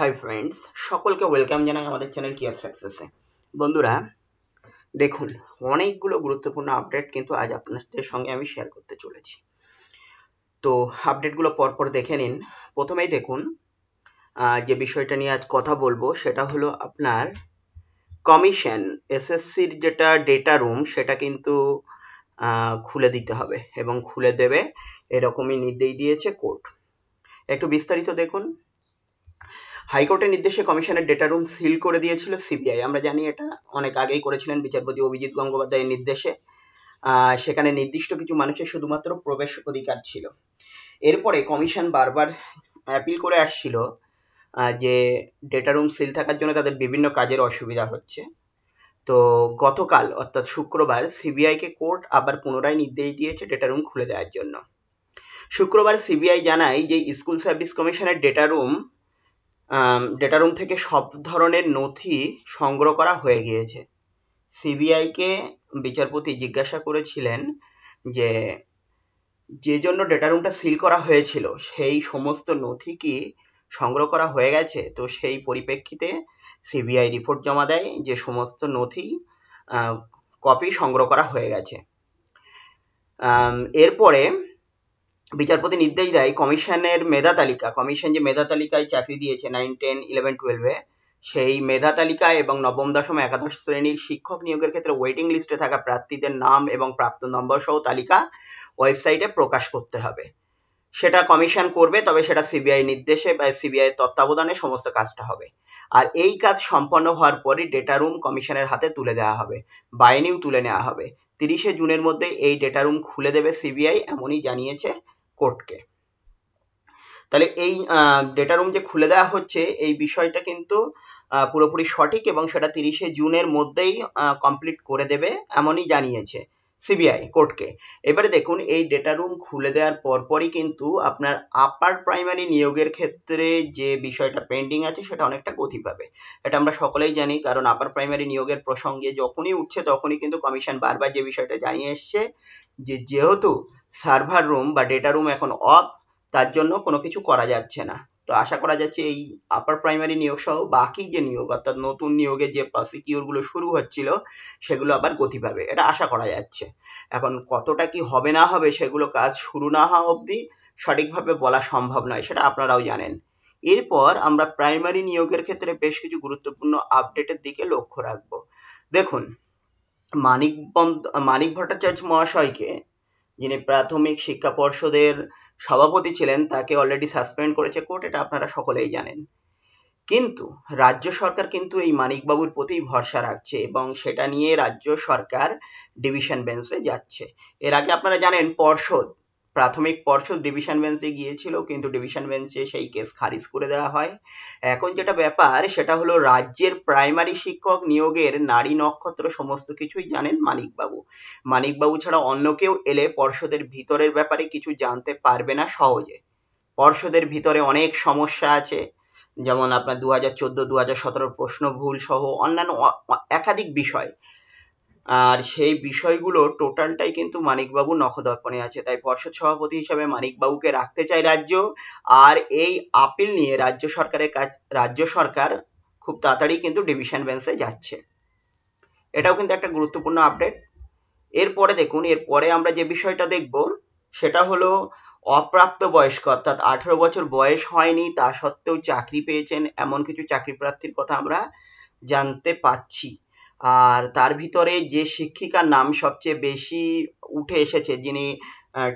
hi friends সকলকে welcome জানাই আমাদের চ্যানেল কেয়ার সাকসেসে বন্ধুরা দেখুন অনেকগুলো গুরুত্বপূর্ণ আপডেট কিন্তু আজ আপনাদের সঙ্গে আমি শেয়ার করতে চলেছি তো আপডেটগুলো পরপর দেখে নিন প্রথমেই দেখুন যে বিষয়টা নিয়ে আজ কথা বলবো সেটা হলো আপনার কমিশন এসএসসির যেটা ডেটা রুম সেটা কিন্তু খুলে দিতে হবে এবং খুলে দেবে এরকমই নির্দেশ দিয়েছে কোর্ট একটু বিস্তারিত দেখুন হাইকোর্টের নির্দেশে কমিশনের ডেটা রুম সিল করে দিয়েছিল সিবিআই আমরা জানি এটা অনেক আগেই করেছিলেন বিচারপতি অভিজিৎ গঙ্গোপাধ্যায়ের নির্দেশে সেখানে নির্দিষ্ট কিছু মানুষের শুধুমাত্র প্রবেশ অধিকার ছিল এরপরে কমিশন বারবার অ্যাপিল করে আসছিল যে ডেটা রুম সিল থাকার জন্য তাদের বিভিন্ন কাজের অসুবিধা হচ্ছে তো গতকাল অর্থাৎ শুক্রবার সিবিআইকে কোর্ট আবার পুনরায় নির্দেশ দিয়েছে ডেটা রুম খুলে দেওয়ার জন্য শুক্রবার সিবিআই জানায় যে স্কুল সার্ভিস কমিশনের ডেটা রুম ডেটা রুম থেকে সব ধরনের নথি সংগ্রহ করা হয়ে গিয়েছে সিবিআইকে বিচারপতি জিজ্ঞাসা করেছিলেন যে যে জন্য ডেটা রুমটা সিল করা হয়েছিল সেই সমস্ত নথি কি সংগ্রহ করা হয়ে গেছে তো সেই পরিপ্রেক্ষিতে সিবিআই রিপোর্ট জমা দেয় যে সমস্ত নথি কপি সংগ্রহ করা হয়ে গেছে এরপরে বিচারপতি নির্দেশ দেয় কমিশনের মেধা তালিকা কমিশন যে মেধা তালিকায় চাকরি দিয়েছে নাইন টেন ইলেভেন টুয়েলভে সেই মেধা তালিকা এবং নবম দশম একাদশ শ্রেণীর শিক্ষক নিয়োগের ক্ষেত্রে ওয়েটিং লিস্টে থাকা প্রার্থীদের নাম এবং প্রাপ্ত নম্বর সহ তালিকা ওয়েবসাইটে প্রকাশ করতে হবে সেটা কমিশন করবে তবে সেটা সিবিআই নির্দেশে বা সিবিআই তত্ত্বাবধানে সমস্ত কাজটা হবে আর এই কাজ সম্পন্ন হওয়ার পরই ডেটা রুম কমিশনের হাতে তুলে দেওয়া হবে বাইনিউ তুলে নেওয়া হবে তিরিশে জুনের মধ্যে এই ডেটা রুম খুলে দেবে সিবিআই এমনই জানিয়েছে কোর্টকে তাহলে এই ডেটা রুম যে খুলে দেওয়া হচ্ছে এই বিষয়টা কিন্তু পুরোপুরি সঠিক এবং সেটা তিরিশে জুনের মধ্যেই কমপ্লিট করে দেবে এমনই জানিয়েছে সিবিআই কোর্টকে এবারে দেখুন এই ডেটা রুম খুলে দেওয়ার পরপরই কিন্তু আপনার আপার প্রাইমারি নিয়োগের ক্ষেত্রে যে বিষয়টা পেন্ডিং আছে সেটা অনেকটা গতি পাবে এটা আমরা সকলেই জানি কারণ আপার প্রাইমারি নিয়োগের প্রসঙ্গে যখনই উঠছে তখনই কিন্তু কমিশন বারবার যে বিষয়টা জানিয়ে এসছে যে যেহেতু সার্ভার রুম বা ডেটা রুম এখন অফ তার জন্য কোনো কিছু করা যাচ্ছে না তো আশা করা যাচ্ছে এই আপার প্রাইমারি নিয়োগ সহ বাকি যে নিয়োগ অর্থাৎ নতুন নিয়োগের যে প্রসিকিউরগুলো শুরু হচ্ছিল সেগুলো আবার গতি পাবে এটা আশা করা যাচ্ছে এখন কতটা কি হবে না হবে সেগুলো কাজ শুরু না হওয়া অবধি সঠিকভাবে বলা সম্ভব নয় সেটা আপনারাও জানেন এরপর আমরা প্রাইমারি নিয়োগের ক্ষেত্রে বেশ কিছু গুরুত্বপূর্ণ আপডেটের দিকে লক্ষ্য রাখব দেখুন মানিক মানিক ভট্টাচার্য মহাশয়কে যিনি প্রাথমিক শিক্ষা পর্ষদের সভাপতি ছিলেন তাকে অলরেডি সাসপেন্ড করেছে কোর্ট এটা আপনারা সকলেই জানেন কিন্তু রাজ্য সরকার কিন্তু এই মানিকবাবুর প্রতি ভরসা রাখছে এবং সেটা নিয়ে রাজ্য সরকার ডিভিশন বেঞ্চে যাচ্ছে এর আগে আপনারা জানেন পর্ষদ প্রাথমিক পর্ষদ ডিভিশন বেঞ্চে গিয়েছিল কিন্তু ডিভিশন বেঞ্চে সেই কেস খারিজ করে দেওয়া হয় এখন যেটা ব্যাপার সেটা হলো রাজ্যের প্রাইমারি শিক্ষক নিয়োগের নারী নক্ষত্র সমস্ত কিছুই জানেন মানিকবাবু মানিকবাবু ছাড়া অন্য কেউ এলে পর্ষদের ভিতরের ব্যাপারে কিছু জানতে পারবে না সহজে পর্ষদের ভিতরে অনেক সমস্যা আছে যেমন আপনার দু হাজার চোদ্দো দু হাজার সতেরো প্রশ্ন ভুল সহ অন্যান্য একাধিক বিষয় আর সেই বিষয়গুলো টোটালটাই কিন্তু মানিকবাবু নখদর্পণে আছে তাই পর্ষদ সভাপতি হিসাবে মানিকবাবুকে রাখতে চায় রাজ্য আর এই আপিল নিয়ে রাজ্য সরকারের কাজ রাজ্য সরকার খুব তাড়াতাড়ি কিন্তু ডিভিশন বেঞ্চে যাচ্ছে এটাও কিন্তু একটা গুরুত্বপূর্ণ আপডেট এরপরে দেখুন এরপরে আমরা যে বিষয়টা দেখব সেটা হলো অপ্রাপ্ত বয়স্ক অর্থাৎ আঠেরো বছর বয়স হয়নি তা সত্ত্বেও চাকরি পেয়েছেন এমন কিছু চাকরি প্রার্থীর কথা আমরা জানতে পাচ্ছি আর তার ভিতরে যে শিক্ষিকার নাম সবচেয়ে বেশি উঠে এসেছে যিনি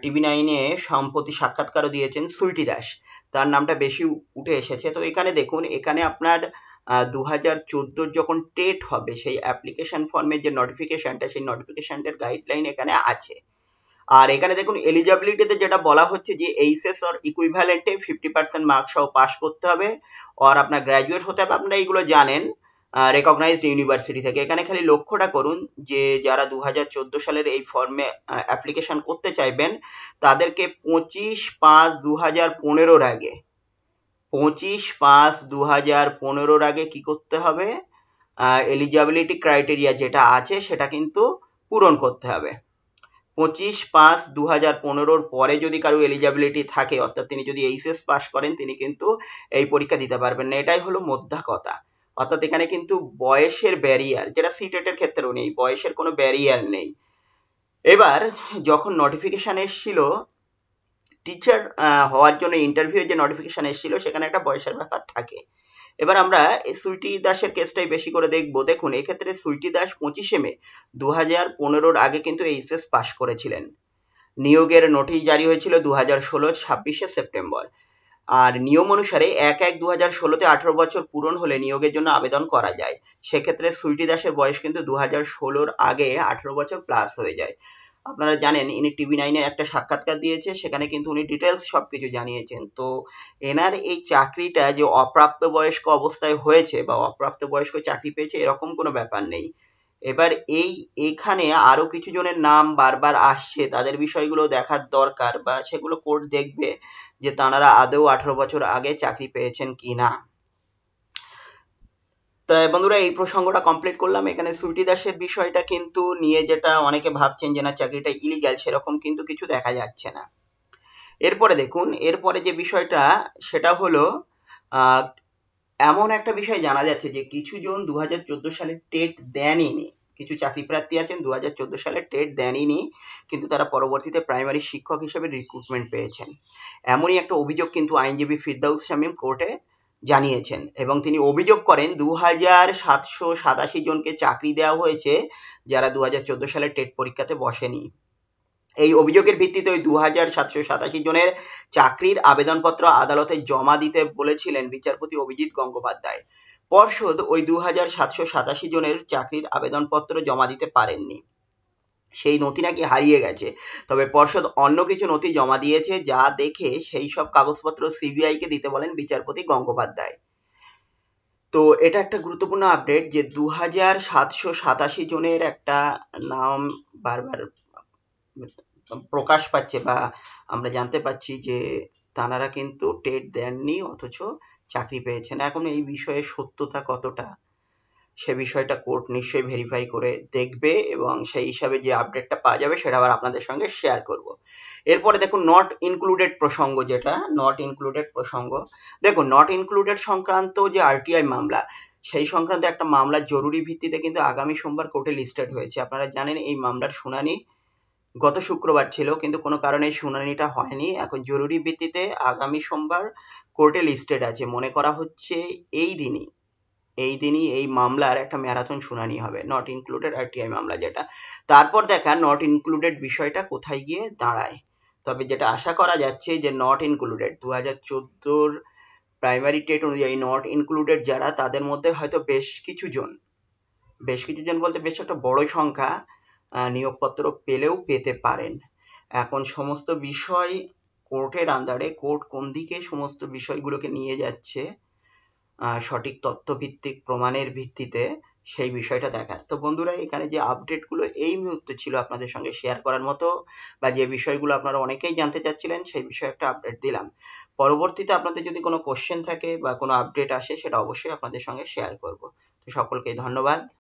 টিভি নাইনে সম্প্রতি সাক্ষাৎকারও দিয়েছেন সুইটি দাস তার নামটা বেশি উঠে এসেছে তো এখানে দেখুন এখানে আপনার দু হাজার চোদ্দোর যখন টেট হবে সেই অ্যাপ্লিকেশন ফর্মের যে নোটিফিকেশানটা সেই নোটিফিকেশানটার গাইডলাইন এখানে আছে আর এখানে দেখুন এলিজিবিলিটিতে যেটা বলা হচ্ছে যে এইচএস অর ইকুইভ্যালেন্টে ফিফটি পার্সেন্ট মার্কস সহ পাস করতে হবে আর আপনার গ্র্যাজুয়েট হতে হবে আপনারা এইগুলো জানেন রেকগনাইজড ইউনিভার্সিটি থেকে এখানে খালি লক্ষ্যটা করুন যে যারা দু সালের এই ফর্মে অ্যাপ্লিকেশন করতে চাইবেন তাদেরকে পঁচিশ পাঁচ দু হাজার পনেরোর আগে পঁচিশ পাঁচ দু হাজার পনেরোর আগে কি করতে হবে এলিজিবিলিটি ক্রাইটেরিয়া যেটা আছে সেটা কিন্তু পূরণ করতে হবে পঁচিশ পাঁচ দু হাজার পনেরোর পরে যদি কারো এলিজিবিলিটি থাকে অর্থাৎ তিনি যদি এইচএস পাস করেন তিনি কিন্তু এই পরীক্ষা দিতে পারবেন না এটাই হলো মধ্যা কথা অর্থাৎ এখানে কিন্তু বয়সের ব্যারিয়ার যেটা সিটেটের ক্ষেত্রেও নেই বয়সের কোনো ব্যারিয়ার নেই এবার যখন নোটিফিকেশান এসেছিল টিচার হওয়ার জন্য ইন্টারভিউ যে নোটিফিকেশান এসেছিল সেখানে একটা বয়সের ব্যাপার থাকে এবার আমরা সুইটি দাসের কেসটাই বেশি করে দেখব দেখুন এক্ষেত্রে সুইটি দাস পঁচিশে মে দু হাজার পনেরোর আগে কিন্তু এইচএস পাশ করেছিলেন নিয়োগের নোটিশ জারি হয়েছিল দু হাজার ষোলোর ছাব্বিশে সেপ্টেম্বর আর নিয়ম অনুসারে এক এক দু হাজার ষোলোতে আঠারো বছর পূরণ হলে নিয়োগের জন্য আবেদন করা যায় সেক্ষেত্রে সুইটি দাসের বয়স কিন্তু দু হাজার ষোলোর আগে আঠারো বছর প্লাস হয়ে যায় আপনারা জানেন ইনি টিভি নাইনে একটা সাক্ষাৎকার দিয়েছে সেখানে কিন্তু উনি ডিটেলস সব কিছু জানিয়েছেন তো এনার এই চাকরিটা যে অপ্রাপ্ত বয়স্ক অবস্থায় হয়েছে বা অপ্রাপ্ত বয়স্ক চাকরি পেয়েছে এরকম কোনো ব্যাপার নেই এবার এই এখানে আরো কিছু জনের নাম বারবার আসছে তাদের বিষয়গুলো দেখার দরকার বা সেগুলো কোর্ট দেখবে যে তাঁরা আদৌ আঠারো বছর আগে চাকরি পেয়েছেন কি না তা বন্ধুরা এই প্রসঙ্গটা কমপ্লিট করলাম এখানে শ্রুতি দাসের বিষয়টা কিন্তু নিয়ে যেটা অনেকে ভাবছেন যে না চাকরিটা ইলিগ্যাল সেরকম কিন্তু কিছু দেখা যাচ্ছে না এরপরে দেখুন এরপরে যে বিষয়টা সেটা হলো এমন একটা বিষয় জানা যাচ্ছে যে কিছু জন দু সালে টেট দেনইনি কিছু চাকরি প্রার্থী আছেন দু সালে টেট দেনইনি কিন্তু তারা পরবর্তীতে প্রাইমারি শিক্ষক হিসেবে রিক্রুটমেন্ট পেয়েছেন এমনই একটা অভিযোগ কিন্তু আইনজীবী ফিরদাউস শামীম কোর্টে জানিয়েছেন এবং তিনি অভিযোগ করেন দু হাজার সাতশো সাতাশি জনকে চাকরি দেওয়া হয়েছে যারা দু সালে টেট পরীক্ষাতে বসেনি এই অভিযোগের ভিত্তিতে ওই দু জনের চাকরির আবেদনপত্র আদালতে জমা দিতে বলেছিলেন বিচারপতি অভিজিৎ গঙ্গোপাধ্যায় পর্ষদ ওই দু জনের চাকরির আবেদনপত্র জমা দিতে পারেননি সেই নথি নাকি হারিয়ে গেছে তবে পর্ষদ অন্য কিছু নথি জমা দিয়েছে যা দেখে সেই সব কাগজপত্র সিবিআই কে দিতে বলেন বিচারপতি গঙ্গোপাধ্যায় তো এটা একটা গুরুত্বপূর্ণ আপডেট যে দু জনের একটা নাম বারবার প্রকাশ পাচ্ছে বা আমরা জানতে পাচ্ছি যে তানারা কিন্তু টেট দেননি অথচ চাকরি পেয়েছেন এখন এই বিষয়ে সত্যতা কতটা সে বিষয়টা কোর্ট নিশ্চয়ই ভেরিফাই করে দেখবে এবং সেই হিসাবে যে আপডেটটা পাওয়া যাবে সেটা আবার আপনাদের সঙ্গে শেয়ার করব এরপরে দেখুন নট ইনক্লুডেড প্রসঙ্গ যেটা নট ইনক্লুডেড প্রসঙ্গ দেখুন নট ইনক্লুডেড সংক্রান্ত যে আরটিআই মামলা সেই সংক্রান্ত একটা মামলা জরুরি ভিত্তিতে কিন্তু আগামী সোমবার কোর্টে লিস্টেড হয়েছে আপনারা জানেন এই মামলার শুনানি গত শুক্রবার ছিল কিন্তু কোনো কারণে শুনানিটা হয়নি এখন জরুরি ভিত্তিতে আগামী সোমবার কোর্টে লিস্টেড আছে মনে করা হচ্ছে এই দিনই এই দিনই এই মামলার একটা ম্যারাথন শুনানি হবে নট ইনক্লুডেড আরটিআই মামলা যেটা তারপর দেখা নট ইনক্লুডেড বিষয়টা কোথায় গিয়ে দাঁড়ায় তবে যেটা আশা করা যাচ্ছে যে নট ইনক্লুডেড দু হাজার চোদ্দোর প্রাইমারি টেট অনুযায়ী নট ইনক্লুডেড যারা তাদের মধ্যে হয়তো বেশ কিছু জন বেশ কিছু জন বলতে বেশ একটা বড় সংখ্যা নিয়োগপত্র পেলেও পেতে পারেন এখন সমস্ত বিষয় কোর্টের আন্ডারে কোর্ট কোন দিকে সমস্ত বিষয়গুলোকে নিয়ে যাচ্ছে সঠিক তথ্যভিত্তিক প্রমাণের ভিত্তিতে সেই বিষয়টা দেখার তো বন্ধুরা এখানে যে আপডেটগুলো এই মুহূর্তে ছিল আপনাদের সঙ্গে শেয়ার করার মতো বা যে বিষয়গুলো আপনারা অনেকেই জানতে চাচ্ছিলেন সেই বিষয়ে একটা আপডেট দিলাম পরবর্তীতে আপনাদের যদি কোনো কোশ্চেন থাকে বা কোনো আপডেট আসে সেটা অবশ্যই আপনাদের সঙ্গে শেয়ার করব তো সকলকে ধন্যবাদ